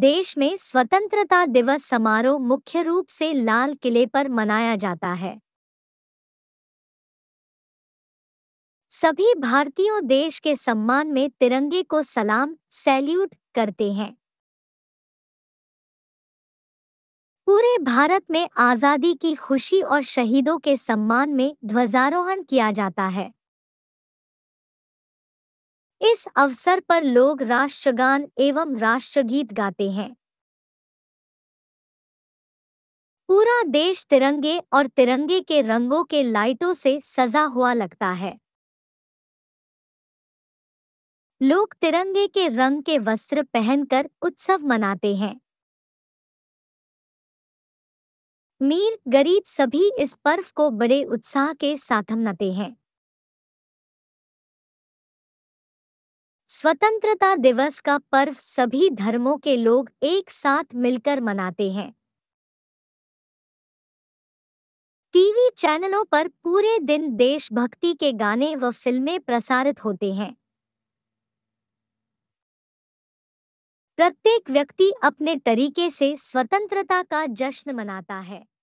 देश में स्वतंत्रता दिवस समारोह मुख्य रूप से लाल किले पर मनाया जाता है सभी भारतीयों देश के सम्मान में तिरंगे को सलाम सैल्यूट करते हैं पूरे भारत में आज़ादी की खुशी और शहीदों के सम्मान में ध्वजारोहण किया जाता है इस अवसर पर लोग राष्ट्रगान एवं राष्ट्रगीत गाते हैं पूरा देश तिरंगे और तिरंगे के रंगों के लाइटों से सजा हुआ लगता है लोग तिरंगे के रंग के वस्त्र पहनकर उत्सव मनाते हैं मीर गरीब सभी इस पर्व को बड़े उत्साह के साथ मनाते हैं स्वतंत्रता दिवस का पर्व सभी धर्मों के लोग एक साथ मिलकर मनाते हैं टीवी चैनलों पर पूरे दिन देशभक्ति के गाने व फिल्में प्रसारित होते हैं प्रत्येक व्यक्ति अपने तरीके से स्वतंत्रता का जश्न मनाता है